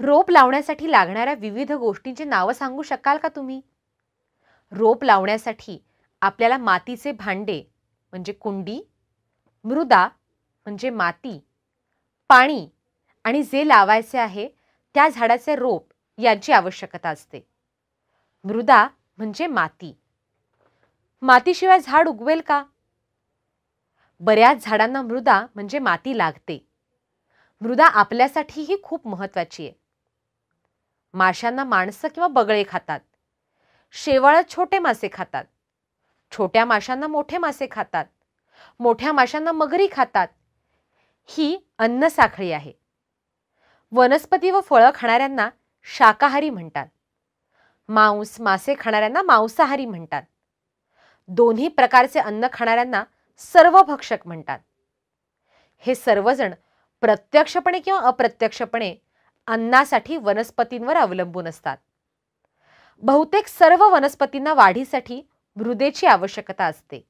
रोप लावण्यासाठी लागणाऱ्या विविध गोष्टींची नावं सांगू शकाल का तुम्ही रोप लावण्यासाठी आपल्याला मातीचे भांडे म्हणजे कुंडी मृदा म्हणजे माती पाणी आणि जे लावायचे आहे त्या झाडाचे रोप यांची आवश्यकता असते मृदा म्हणजे माती मातीशिवाय झाड उगवेल का बऱ्याच झाडांना मृदा म्हणजे माती लागते मृदा आपल्यासाठीही खूप महत्त्वाची आहे माशांना माणसं किंवा बगळे खातात शेवाळं छोटे मासे खातात छोट्या माशांना मोठे मासे खातात मोठ्या माशांना मगरी खातात ही अन्नसाखळी आहे वनस्पती व फळं खाणाऱ्यांना शाकाहारी म्हणतात मांस मासे खाणाऱ्यांना मांसाहारी म्हणतात दोन्ही प्रकारचे अन्न खाणाऱ्यांना सर्वभक्षक म्हणतात हे सर्वजण प्रत्यक्षपणे किंवा अप्रत्यक्षपणे अन्नासाठी वनस्पतींवर अवलंबून असतात बहुतेक सर्व वनस्पतींना वाढीसाठी मृदेची आवश्यकता असते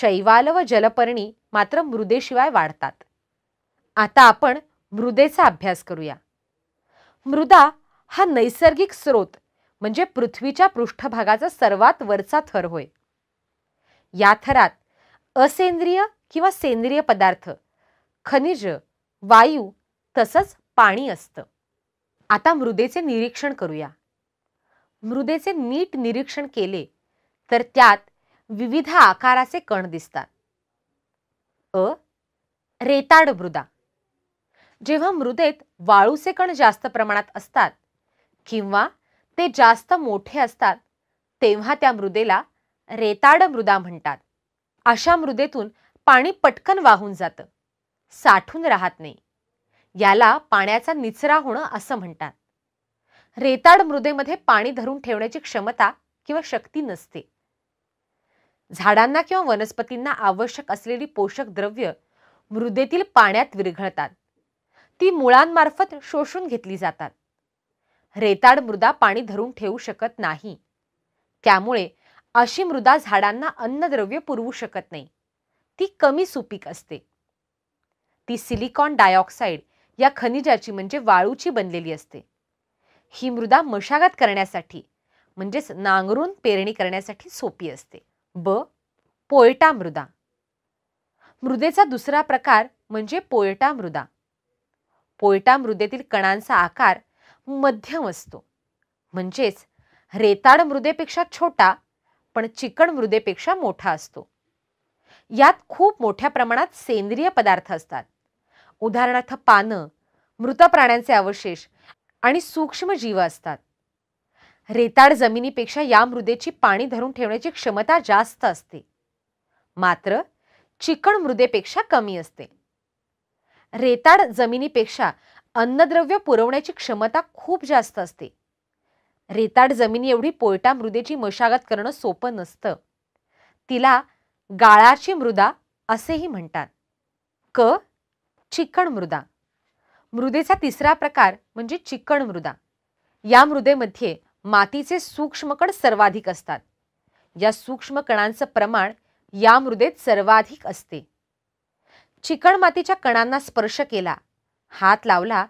शैवाल व जलपर्णी मात्र मृदेशिवाय वाढतात आता आपण मृदेचा अभ्यास करूया मृदा हा नैसर्गिक स्रोत म्हणजे पृथ्वीच्या पृष्ठभागाचा सर्वात वरचा थर होय या थरात असेंद्रिय किंवा सेंद्रिय पदार्थ खनिज वायू तसंच पाणी असतं आता मृदेचे निरीक्षण करूया मृदेचे नीट निरीक्षण केले तर त्यात विविध आकाराचे कण दिसतात अ रेताड मृदा जेव्हा मृदेत वाळूचे कण जास्त प्रमाणात असतात किंवा ते जास्त मोठे असतात तेव्हा त्या मृदेला रेताड मृदा म्हणतात अशा मृदेतून पाणी पटकन वाहून जातं साठून राहत नाही याला पाण्याचा निचरा होणं असं म्हणतात रेताड मृदेमध्ये पाणी धरून ठेवण्याची क्षमता किंवा शक्ती नसते झाडांना किंवा वनस्पतींना आवश्यक असलेली पोषक द्रव्य मृदेतील पाण्यात विरघळतात ती मुळांमार्फत शोषून घेतली जातात रेताड मृदा पाणी धरून ठेवू शकत नाही त्यामुळे अशी मृदा झाडांना अन्नद्रव्य पुरवू शकत नाही ती कमी सुपीक असते ती सिलिकॉन डायऑक्साईड या खनिजाची म्हणजे वाळूची बनलेली असते ही मृदा मशागत करण्यासाठी म्हणजेच नांगरून पेरणी करण्यासाठी सोपी असते ब पोयटा मृदा मृदेचा दुसरा प्रकार म्हणजे पोयटा मृदा पोयटा मृदेतील कणांचा आकार मध्यम असतो म्हणजेच रेताड मृदेपेक्षा छोटा पण चिकण मृदेपेक्षा मोठा असतो यात खूप मोठ्या प्रमाणात सेंद्रिय पदार्थ असतात उदाहरणार्थ पानं मृत प्राण्यांचे अवशेष आणि सूक्ष्म जीव असतात रेताड जमिनीपेक्षा या मृदेची पाणी धरून ठेवण्याची क्षमता जास्त असते मात्र चिकण मृदेपेक्षा कमी असते रेताड जमिनीपेक्षा अन्नद्रव्य पुरवण्याची क्षमता खूप जास्त असते रेताड जमिनी एवढी पोयटा मृदेची मशागत करणं सोपं नसतं तिला गाळाची मृदा असेही म्हणतात क चिकण मृदा मृदेचा तिसरा प्रकार म्हणजे चिकण मृदा या मृदेमध्ये मातीचे सूक्ष्मकण सर्वाधिक असतात या सूक्ष्म कणांचं प्रमाण या मृदेत सर्वाधिक असते चिकण मातीच्या कणांना स्पर्श केला हात लावला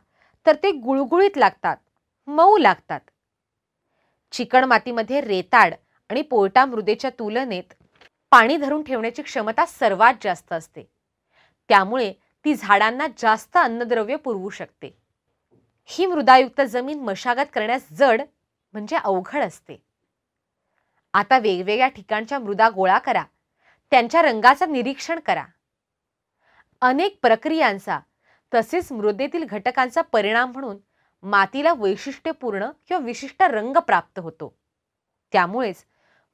तर ते गुळगुळीत लागतात मऊ लागतात चिकण मातीमध्ये रेताड आणि पोयटा मृदेच्या तुलनेत पाणी धरून ठेवण्याची क्षमता सर्वात जास्त असते त्यामुळे ती झाडांना जास्त अन्नद्रव्य पुरवू शकते ही मृदायुक्त जमीन मशागत करण्यास जड म्हणजे अवघड असते आता वेगवेगळ्या ठिकाणच्या मृदा गोळा करा त्यांच्या रंगाचं निरीक्षण करा अनेक प्रक्रियांचा तसेच मृदेतील घटकांचा परिणाम म्हणून मातीला वैशिष्ट्यपूर्ण किंवा विशिष्ट रंग प्राप्त होतो त्यामुळेच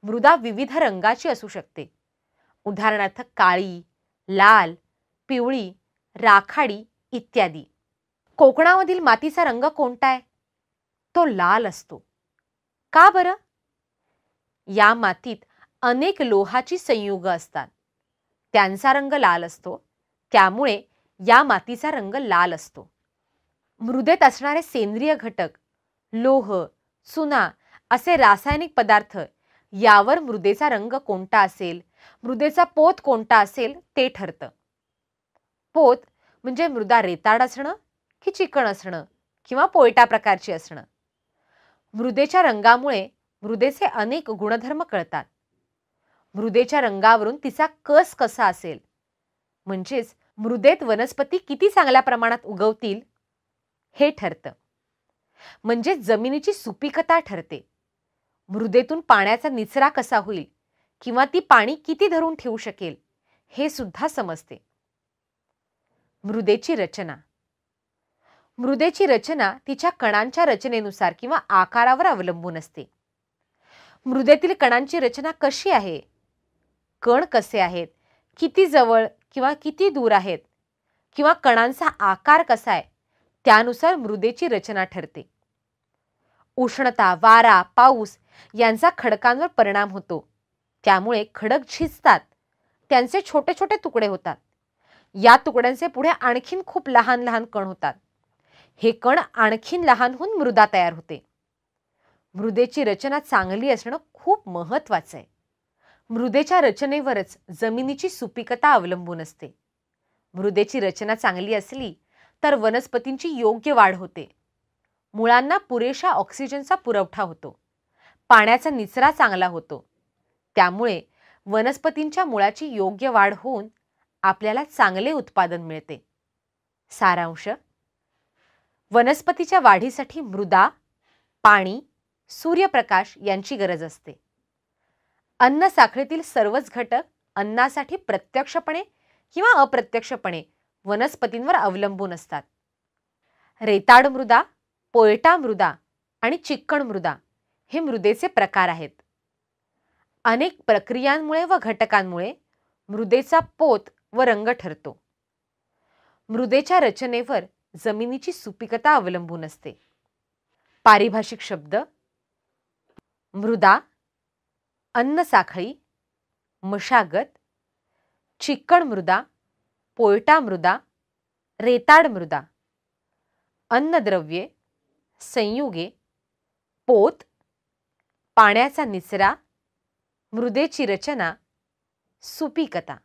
मृदा विविध रंगाची असू शकते उदाहरणार्थ काळी लाल पिवळी राखाडी इत्यादी कोकणामधील मातीचा रंग कोणता आहे तो लाल असतो का बरं या मातीत अनेक लोहाची संयुग असतात त्यांचा रंग लाल असतो त्यामुळे या मातीचा रंग लाल असतो मृदेत असणारे सेंद्रिय घटक लोह चुना असे रासायनिक पदार्थ यावर मृदेचा रंग कोणता असेल मृदेचा पोत कोणता असेल ते ठरतं पोत म्हणजे मृदा रेताड असणं की चिकण असणं किंवा पोयटा प्रकारची असणं मृदेच्या रंगामुळे मृदेचे अनेक गुणधर्म कळतात मृदेच्या रंगावरून तिचा कस कसा असेल म्हणजेच मृदेत वनस्पती किती चांगल्या प्रमाणात उगवतील हे ठरतं म्हणजे जमिनीची सुपीकता ठरते मृदेतून पाण्याचा निचरा कसा होईल किंवा ती पाणी किती धरून ठेवू शकेल हे सुद्धा समजते मृदेची रचना मृदेची रचना तिच्या कणांच्या रचनेनुसार किंवा आकारावर अवलंबून असते मृदेतील कणांची रचना कशी आहे कण कसे आहेत किती जवळ किंवा किती दूर आहेत किंवा कणांचा आकार कसा आहे त्यानुसार मृदेची रचना ठरते उष्णता वारा पाऊस यांचा खडकांवर परिणाम होतो त्यामुळे खडक झिजतात त्यांचे छोटे छोटे तुकडे होतात या तुकड्यांचे पुढे आणखीन खूप लहान लहान कण होतात हे कण आणखीन लहान होऊन मृदा तयार होते मृदेची रचना चांगली असणं खूप महत्वाचं आहे मृदेच्या रचनेवरच जमिनीची सुपिकता अवलंबून असते मृदेची रचना चांगली असली तर वनस्पतींची योग्य वाढ होते मुळांना पुरेशा ऑक्सिजनचा पुरवठा होतो पाण्याचा निचरा चांगला होतो त्यामुळे वनस्पतींच्या मुळाची योग्य वाढ होऊन आपल्याला चांगले उत्पादन मिळते सारांश वनस्पतीच्या वाढीसाठी मृदा पाणी सूर्यप्रकाश यांची गरज असते अन्न साखळीतील सर्वच घटक अन्नासाठी प्रत्यक्षपणे किंवा अप्रत्यक्षपणे वनस्पतींवर अवलंबून असतात रेताड मृदा पोयटा मृदा आणि चिक्कण मृदा हे मृदेचे प्रकार आहेत अनेक प्रक्रियांमुळे व घटकांमुळे मृदेचा पोत व रंग ठरतो मृदेच्या रचनेवर जमिनीची सुपिकता अवलंबून असते पारिभाषिक शब्द मृदा अन्नसाखळी मशागत चिकण मृदा पोयटा मृदा रेताड मृदा अन्नद्रव्ये संयुगे पोत पाण्याचा निचरा मृदेची रचना सुपिकता